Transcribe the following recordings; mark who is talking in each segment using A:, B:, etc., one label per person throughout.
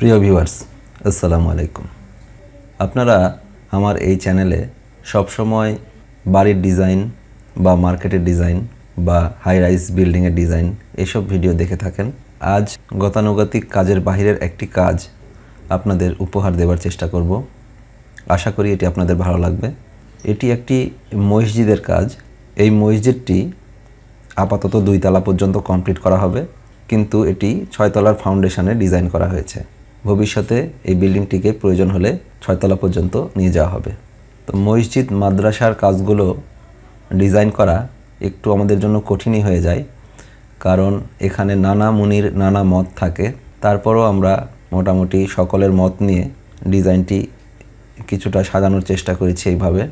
A: প্রিয় ভিউয়ার্স আসসালামু আলাইকুম আপনারা আমার এই চ্যানেলে সবসময় বাড়ির ডিজাইন বা মার্কেটের ডিজাইন বা হাই রাইস বিল্ডিংয়ের ডিজাইন এসব ভিডিও দেখে থাকেন আজ গতানুগতিক কাজের বাহিরের একটি কাজ আপনাদের উপহার দেওয়ার চেষ্টা করব আশা করি এটি আপনাদের ভালো লাগবে এটি একটি মসজিদের কাজ এই মসজিদটি আপাতত দুই তলা পর্যন্ত কমপ্লিট করা হবে কিন্তু এটি ছয়তলার ফাউন্ডেশনে ডিজাইন করা হয়েছে ভবিষ্যতে এই বিল্ডিংটিকে প্রয়োজন হলে ছয়তলা পর্যন্ত নিয়ে যাওয়া হবে তো মসজিদ মাদ্রাসার কাজগুলো ডিজাইন করা একটু আমাদের জন্য কঠিনই হয়ে যায় কারণ এখানে নানা মুনির নানা মত থাকে তারপরও আমরা মোটামুটি সকলের মত নিয়ে ডিজাইনটি কিছুটা সাজানোর চেষ্টা করেছি এইভাবে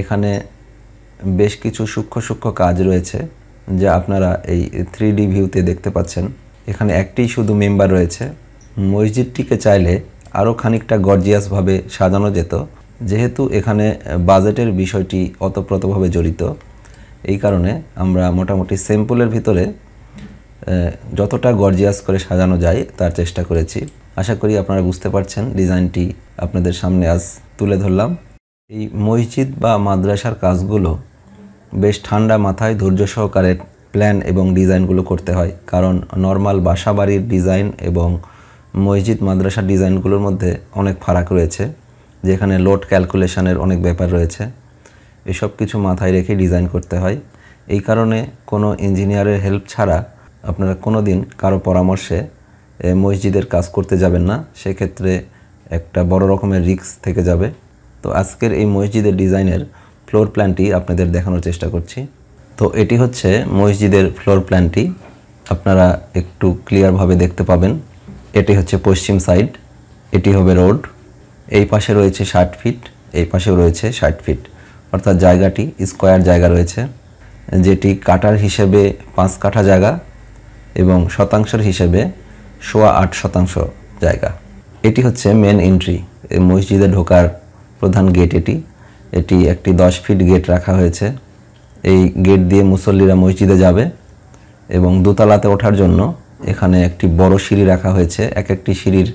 A: এখানে বেশ কিছু সূক্ষ্ম সূক্ষ্ম কাজ রয়েছে যা আপনারা এই থ্রি ডি ভিউতে দেখতে পাচ্ছেন এখানে একটি শুধু মেম্বার রয়েছে মসজিদটিকে চাইলে আরও খানিকটা গর্জিয়াসভাবে সাজানো যেত যেহেতু এখানে বাজেটের বিষয়টি অতপ্রতভাবে জড়িত এই কারণে আমরা মোটামুটি স্যাম্পলের ভিতরে যতটা গর্জিয়াস করে সাজানো যায় তার চেষ্টা করেছি আশা করি আপনারা বুঝতে পারছেন ডিজাইনটি আপনাদের সামনে আজ তুলে ধরলাম এই মসজিদ বা মাদ্রাসার কাজগুলো বেশ ঠান্ডা মাথায় ধৈর্য সহকারের প্ল্যান এবং ডিজাইনগুলো করতে হয় কারণ নর্মাল বাসাবাড়ির ডিজাইন এবং মসজিদ মাদ্রাসা ডিজাইনগুলোর মধ্যে অনেক ফারাক রয়েছে যেখানে লোড ক্যালকুলেশনের অনেক ব্যাপার রয়েছে এসব কিছু মাথায় রেখে ডিজাইন করতে হয় এই কারণে কোনো ইঞ্জিনিয়ারের হেল্প ছাড়া আপনারা কোনো দিন কারো পরামর্শে মসজিদের কাজ করতে যাবেন না সেক্ষেত্রে একটা বড় রকমের রিক্স থেকে যাবে তো আজকের এই মসজিদের ডিজাইনের ফ্লোর প্ল্যানটি আপনাদের দেখানোর চেষ্টা করছি তো এটি হচ্ছে মসজিদের ফ্লোর প্ল্যানটি আপনারা একটু ক্লিয়ারভাবে দেখতে পাবেন এটি হচ্ছে পশ্চিম সাইড এটি হবে রোড এই পাশে রয়েছে ষাট ফিট এই পাশেও রয়েছে ষাট ফিট অর্থাৎ জায়গাটি স্কোয়ার জায়গা রয়েছে যেটি কাটার হিসেবে পাঁচ কাঠা জায়গা এবং শতাংশের হিসেবে সোয়া আট শতাংশ জায়গা এটি হচ্ছে মেন এন্ট্রি মসজিদে ঢোকার প্রধান গেট এটি এটি একটি দশ ফিট গেট রাখা হয়েছে এই গেট দিয়ে মুসল্লিরা মসজিদে যাবে এবং দোতলাতে ওঠার জন্য এখানে একটি বড় সিঁড়ি রাখা হয়েছে এক একটি সিঁড়ির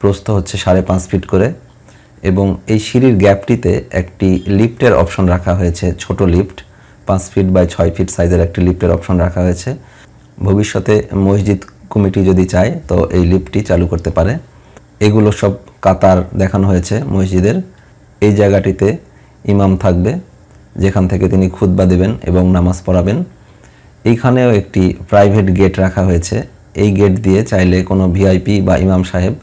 A: প্রস্থ হচ্ছে সাড়ে পাঁচ ফিট করে এবং এই সিঁড়ির গ্যাপটিতে একটি লিফ্টের অপশন রাখা হয়েছে ছোট লিফট পাঁচ ফিট বাই ছয় ফিট সাইজের একটি লিফ্টের অপশন রাখা হয়েছে ভবিষ্যতে মসজিদ কমিটি যদি চায় তো এই লিফটটি চালু করতে পারে এগুলো সব কাতার দেখানো হয়েছে মসজিদের এই জায়গাটিতে ইমাম থাকবে যেখান থেকে তিনি খুদ্া দেবেন এবং নামাজ পড়াবেন এইখানেও একটি প্রাইভেট গেট রাখা হয়েছে এই গেট দিয়ে চাইলে কোনো ভিআইপি বা ইমাম সাহেব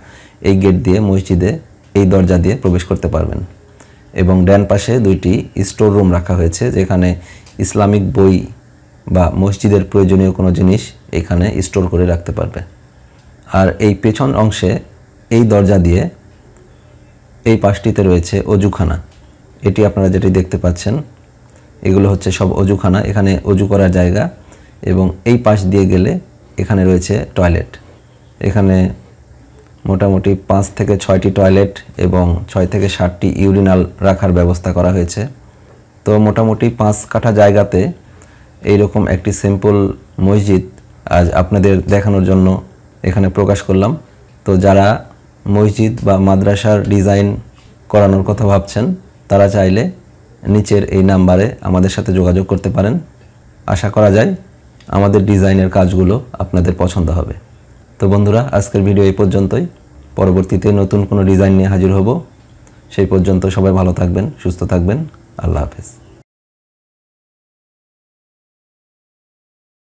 A: এই গেট দিয়ে মসজিদে এই দরজা দিয়ে প্রবেশ করতে পারবেন এবং ড্যান পাশে দুইটি স্টোর রুম রাখা হয়েছে যেখানে ইসলামিক বই বা মসজিদের প্রয়োজনীয় কোনো জিনিস এখানে স্টোর করে রাখতে পারবে আর এই পেছন অংশে এই দরজা দিয়ে এই পাশটিতে রয়েছে অজুখানা এটি আপনারা যেটি দেখতে পাচ্ছেন এগুলো হচ্ছে সব অজুখানা এখানে অজু করার জায়গা এবং এই পাশ দিয়ে গেলে এখানে রয়েছে টয়লেট এখানে মোটামুটি পাঁচ থেকে ছয়টি টয়লেট এবং ছয় থেকে ষাটটি ইউরিনাল রাখার ব্যবস্থা করা হয়েছে তো মোটামুটি পাঁচ কাঠা জায়গাতে এইরকম একটি সিম্পল মসজিদ আজ আপনাদের দেখানোর জন্য এখানে প্রকাশ করলাম তো যারা মসজিদ বা মাদ্রাসার ডিজাইন করানোর কথা ভাবছেন তারা চাইলে নিচের এই নাম্বারে আমাদের সাথে যোগাযোগ করতে পারেন আশা করা যায় আমাদের ডিজাইনের কাজগুলো আপনাদের পছন্দ হবে তো বন্ধুরা আজকের ভিডিও এই পর্যন্তই পরবর্তীতে নতুন কোনো ডিজাইন নিয়ে হাজির হব সেই পর্যন্ত সবাই ভালো থাকবেন সুস্থ থাকবেন আল্লাহ হাফেজ